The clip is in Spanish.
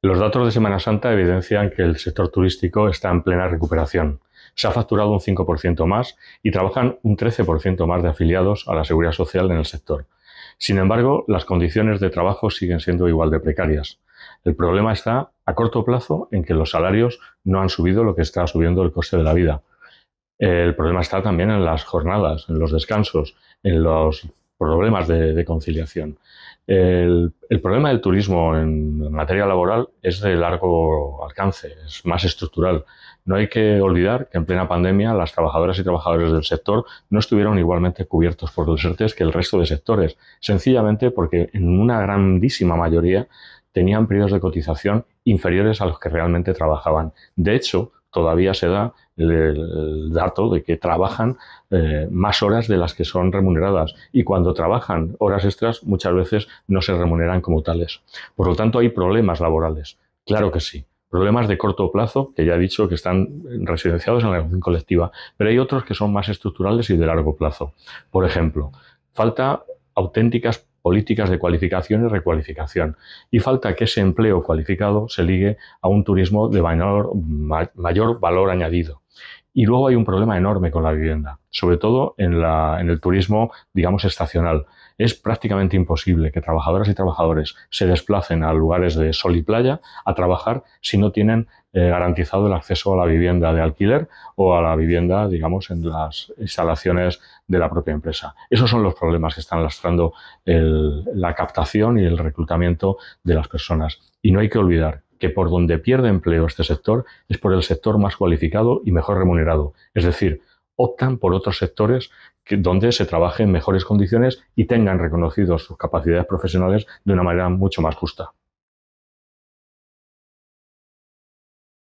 Los datos de Semana Santa evidencian que el sector turístico está en plena recuperación. Se ha facturado un 5% más y trabajan un 13% más de afiliados a la seguridad social en el sector. Sin embargo, las condiciones de trabajo siguen siendo igual de precarias. El problema está a corto plazo en que los salarios no han subido lo que está subiendo el coste de la vida. El problema está también en las jornadas, en los descansos, en los problemas de, conciliación. El, problema del turismo en materia laboral es de largo alcance, es más estructural. No hay que olvidar que en plena pandemia las trabajadoras y trabajadores del sector no estuvieron igualmente cubiertos por los ERTES que el resto de sectores, sencillamente porque en una grandísima mayoría tenían periodos de cotización inferiores a los que realmente trabajaban. De hecho, todavía se da el, dato de que trabajan eh, más horas de las que son remuneradas y cuando trabajan horas extras muchas veces no se remuneran como tales. Por lo tanto, hay problemas laborales, claro que sí. Problemas de corto plazo, que ya he dicho que están residenciados en la negociación colectiva, pero hay otros que son más estructurales y de largo plazo. Por ejemplo, falta auténticas políticas de cualificación y recualificación. Y falta que ese empleo cualificado se ligue a un turismo de mayor valor añadido. Y luego hay un problema enorme con la vivienda, sobre todo en, el turismo, digamos, estacional. Es prácticamente imposible que trabajadoras y trabajadores se desplacen a lugares de sol y playa a trabajar si no tienen eh, garantizado el acceso a la vivienda de alquiler o a la vivienda, digamos, en las instalaciones de la propia empresa. Esos son los problemas que están lastrando la captación y el reclutamiento de las personas. Y no hay que olvidar que por donde pierde empleo este sector es por el sector más cualificado y mejor remunerado. Es decir, optan por otros sectores donde se trabaje en mejores condiciones y tengan reconocidos sus capacidades profesionales de una manera mucho más justa.